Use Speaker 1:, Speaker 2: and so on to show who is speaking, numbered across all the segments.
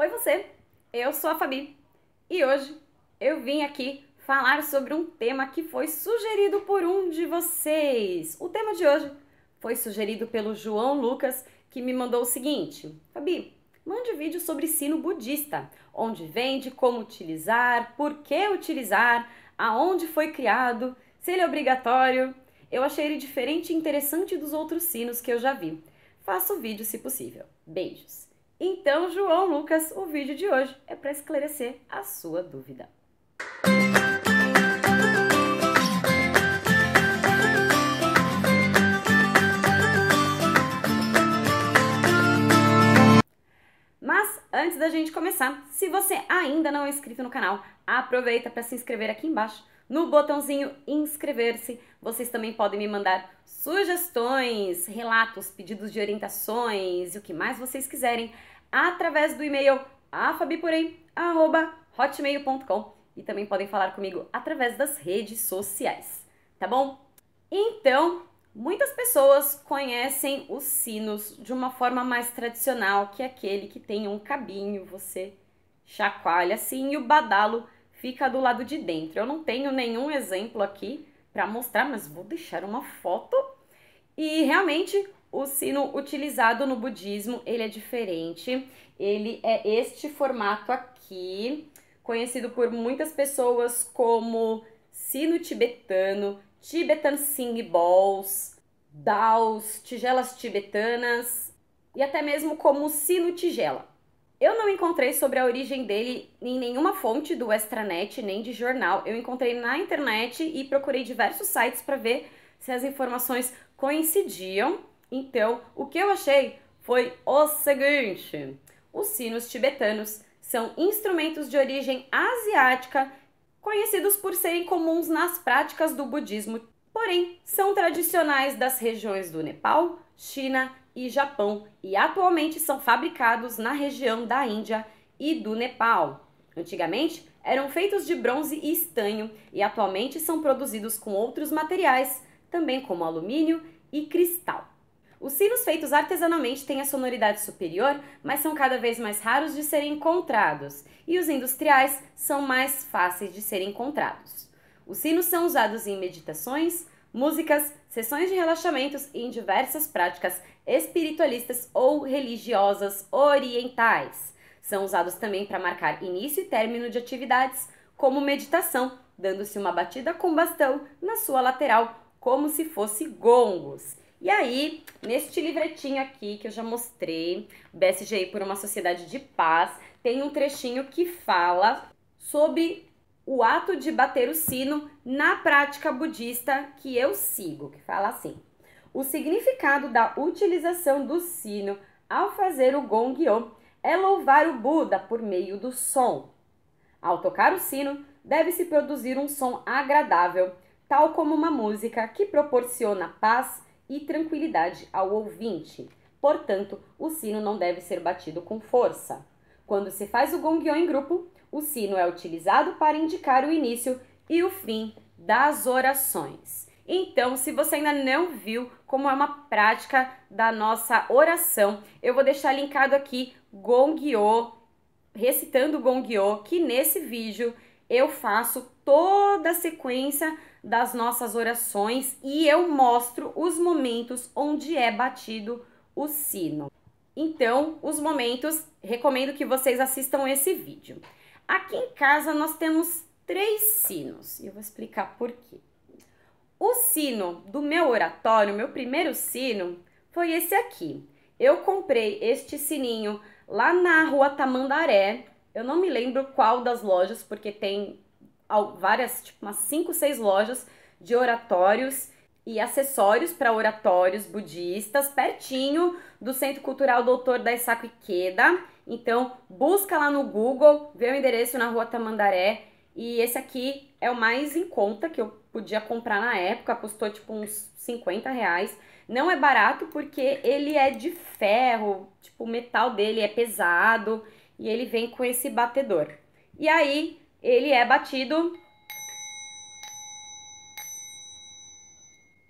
Speaker 1: Oi você, eu sou a Fabi e hoje eu vim aqui falar sobre um tema que foi sugerido por um de vocês. O tema de hoje foi sugerido pelo João Lucas que me mandou o seguinte: Fabi, mande vídeo sobre sino budista, onde vende, como utilizar, por que utilizar, aonde foi criado, se ele é obrigatório. Eu achei ele diferente e interessante dos outros sinos que eu já vi. Faça o vídeo se possível. Beijos! Então, João Lucas, o vídeo de hoje é para esclarecer a sua dúvida. Mas antes da gente começar, se você ainda não é inscrito no canal, aproveita para se inscrever aqui embaixo no botãozinho inscrever-se, vocês também podem me mandar sugestões, relatos, pedidos de orientações e o que mais vocês quiserem através do e-mail afabiporém@hotmail.com e também podem falar comigo através das redes sociais, tá bom? Então, muitas pessoas conhecem os sinos de uma forma mais tradicional, que é aquele que tem um cabinho, você chacoalha assim e o badalo fica do lado de dentro. Eu não tenho nenhum exemplo aqui para mostrar, mas vou deixar uma foto. E realmente o sino utilizado no budismo, ele é diferente. Ele é este formato aqui, conhecido por muitas pessoas como sino tibetano, Tibetan Sing Balls, daos, tigelas tibetanas e até mesmo como sino tigela. Eu não encontrei sobre a origem dele em nenhuma fonte do extranet nem de jornal. Eu encontrei na internet e procurei diversos sites para ver se as informações coincidiam. Então, o que eu achei foi o seguinte: os sinos tibetanos são instrumentos de origem asiática conhecidos por serem comuns nas práticas do budismo, porém são tradicionais das regiões do Nepal, China, e Japão e atualmente são fabricados na região da Índia e do Nepal. Antigamente eram feitos de bronze e estanho e atualmente são produzidos com outros materiais, também como alumínio e cristal. Os sinos feitos artesanalmente têm a sonoridade superior, mas são cada vez mais raros de serem encontrados, e os industriais são mais fáceis de serem encontrados. Os sinos são usados em meditações, músicas, sessões de relaxamentos e em diversas práticas espiritualistas ou religiosas orientais. São usados também para marcar início e término de atividades, como meditação, dando-se uma batida com bastão na sua lateral, como se fosse gongos. E aí, neste livretinho aqui que eu já mostrei, BSGI por uma Sociedade de Paz, tem um trechinho que fala sobre o ato de bater o sino na prática budista que eu sigo, que fala assim: o significado da utilização do sino ao fazer o gongyo é louvar o Buda por meio do som. Ao tocar o sino, deve-se produzir um som agradável, tal como uma música que proporciona paz e tranquilidade ao ouvinte. Portanto, o sino não deve ser batido com força. Quando se faz o gongyo em grupo, o sino é utilizado para indicar o início e o fim das orações. Então, se você ainda não viu como é uma prática da nossa oração, eu vou deixar linkado aqui Gongyo, recitando Gongyo, que nesse vídeo eu faço toda a sequência das nossas orações e eu mostro os momentos onde é batido o sino. Então, os momentos, recomendo que vocês assistam esse vídeo. Aqui em casa nós temos três sinos e eu vou explicar por quê. O sino do meu oratório, meu primeiro sino, foi esse aqui. Eu comprei este sininho lá na rua Tamandaré. Eu não me lembro qual das lojas, porque tem várias, tipo umas cinco, seis lojas de oratórios e acessórios para oratórios budistas, pertinho do Centro Cultural Doutor Daisaku Ikeda. Então, busca lá no Google, vê o endereço na Rua Tamandaré. E esse aqui é o mais em conta que eu podia comprar na época, custou tipo uns 50 reais. Não é barato porque ele é de ferro, tipo, o metal dele é pesado e ele vem com esse batedor. E aí, ele é batido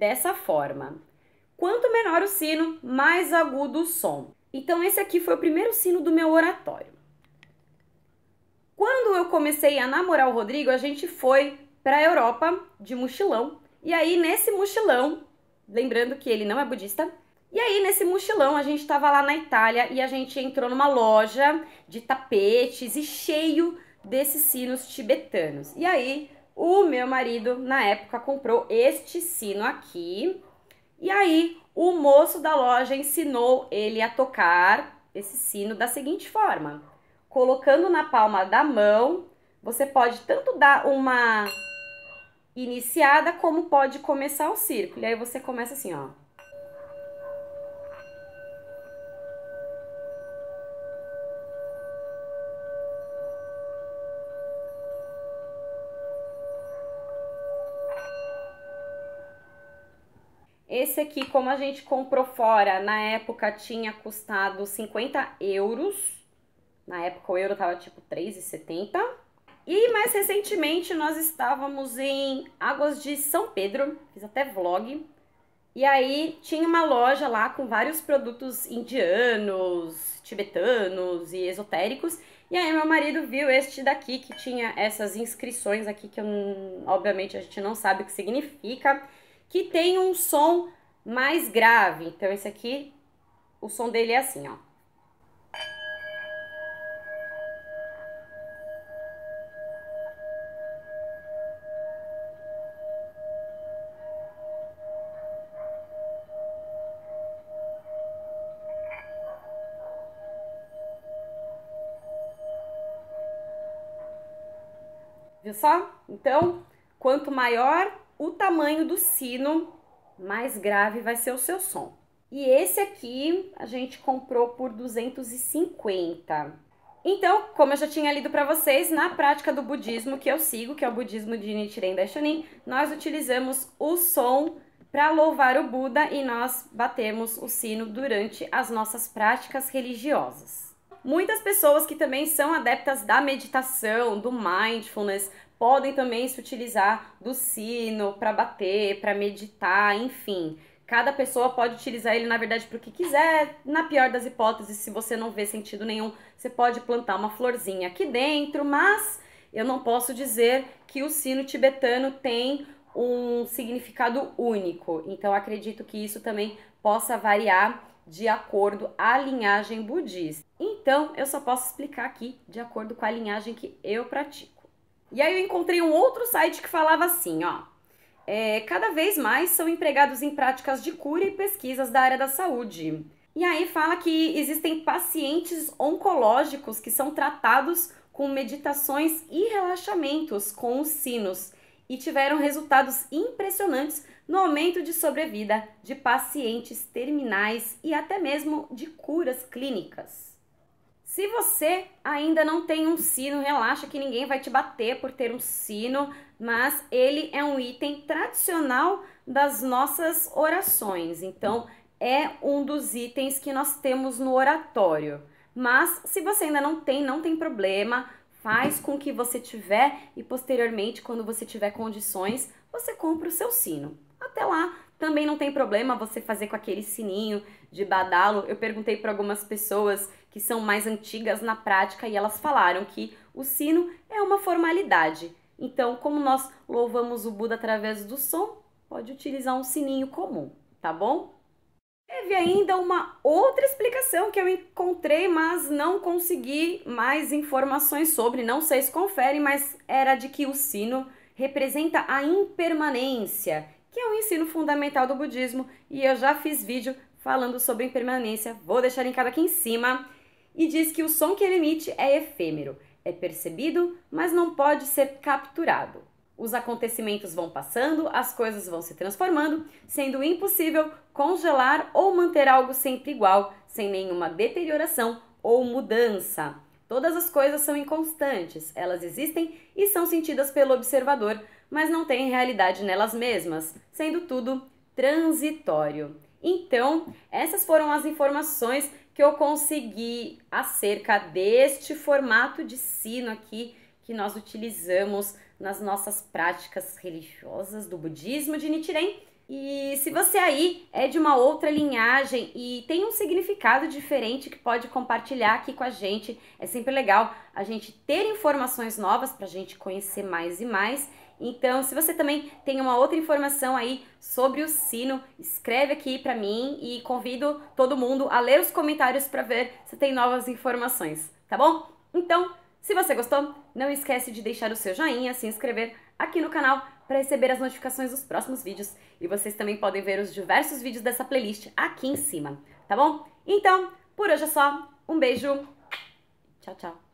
Speaker 1: dessa forma. Quanto menor o sino, mais agudo o som. Então, esse aqui foi o primeiro sino do meu oratório. Quando eu comecei a namorar o Rodrigo, a gente foi para a Europa de mochilão. E aí, nesse mochilão, lembrando que ele não é budista, e aí, nesse mochilão, a gente estava lá na Itália e a gente entrou numa loja de tapetes e cheio desses sinos tibetanos. E aí, o meu marido, na época, comprou este sino aqui. E aí, o moço da loja ensinou ele a tocar esse sino da seguinte forma: colocando na palma da mão, você pode tanto dar uma iniciada como pode começar o círculo. E aí você começa assim, ó. Esse aqui, como a gente comprou fora, na época tinha custado 50 euros. Na época o euro tava tipo 3,70. E mais recentemente nós estávamos em Águas de São Pedro, fiz até vlog. E aí tinha uma loja lá com vários produtos indianos, tibetanos e esotéricos. E aí meu marido viu este daqui que tinha essas inscrições aqui que eu, obviamente a gente não sabe o que significa que tem um som mais grave. Então, esse aqui, o som dele é assim, ó. Viu só? Então, quanto maior, o tamanho do sino, mais grave vai ser o seu som. E esse aqui a gente comprou por 250. Então, como eu já tinha lido para vocês, na prática do budismo que eu sigo, que é o budismo de Nichiren Daishonin, nós utilizamos o som para louvar o Buda e nós batemos o sino durante as nossas práticas religiosas. Muitas pessoas que também são adeptas da meditação, do mindfulness, podem também se utilizar do sino para bater, para meditar, enfim. Cada pessoa pode utilizar ele, na verdade, para o que quiser. Na pior das hipóteses, se você não vê sentido nenhum, você pode plantar uma florzinha aqui dentro, mas eu não posso dizer que o sino tibetano tem um significado único. Então, acredito que isso também possa variar de acordo à linhagem budista. Então, eu só posso explicar aqui de acordo com a linhagem que eu pratico. E aí eu encontrei um outro site que falava assim, ó. É, cada vez mais são empregados em práticas de cura e pesquisas da área da saúde. E aí fala que existem pacientes oncológicos que são tratados com meditações e relaxamentos com os sinos e tiveram resultados impressionantes no aumento de sobrevida de pacientes terminais e até mesmo de curas clínicas. Se você ainda não tem um sino, relaxa que ninguém vai te bater por ter um sino, mas ele é um item tradicional das nossas orações. Então, é um dos itens que nós temos no oratório. Mas se você ainda não tem, não tem problema, faz com que você tiver e posteriormente, quando você tiver condições, você compra o seu sino. Até lá, também não tem problema você fazer com aquele sininho de badalo. Eu perguntei para algumas pessoas que são mais antigas na prática e elas falaram que o sino é uma formalidade. Então, como nós louvamos o Buda através do som, pode utilizar um sininho comum, tá bom? Teve ainda uma outra explicação que eu encontrei, mas não consegui mais informações sobre, não sei se conferem, mas era de que o sino representa a impermanência, que é um ensino fundamental do budismo, e eu já fiz vídeo falando sobre impermanência, vou deixar linkado aqui em cima e diz que o som que ele emite é efêmero, é percebido, mas não pode ser capturado. Os acontecimentos vão passando, as coisas vão se transformando, sendo impossível congelar ou manter algo sempre igual, sem nenhuma deterioração ou mudança. Todas as coisas são inconstantes, elas existem e são sentidas pelo observador, mas não têm realidade nelas mesmas, sendo tudo transitório. Então, essas foram as informações que eu consegui acerca deste formato de sino aqui que nós utilizamos nas nossas práticas religiosas do budismo de Nichiren. E se você aí é de uma outra linhagem e tem um significado diferente que pode compartilhar aqui com a gente, é sempre legal a gente ter informações novas para a gente conhecer mais e mais então, se você também tem uma outra informação aí sobre o sino, escreve aqui para mim e convido todo mundo a ler os comentários para ver se tem novas informações, tá bom? Então, se você gostou, não esquece de deixar o seu joinha, se inscrever aqui no canal para receber as notificações dos próximos vídeos e vocês também podem ver os diversos vídeos dessa playlist aqui em cima, tá bom? Então, por hoje é só. Um beijo. Tchau, tchau.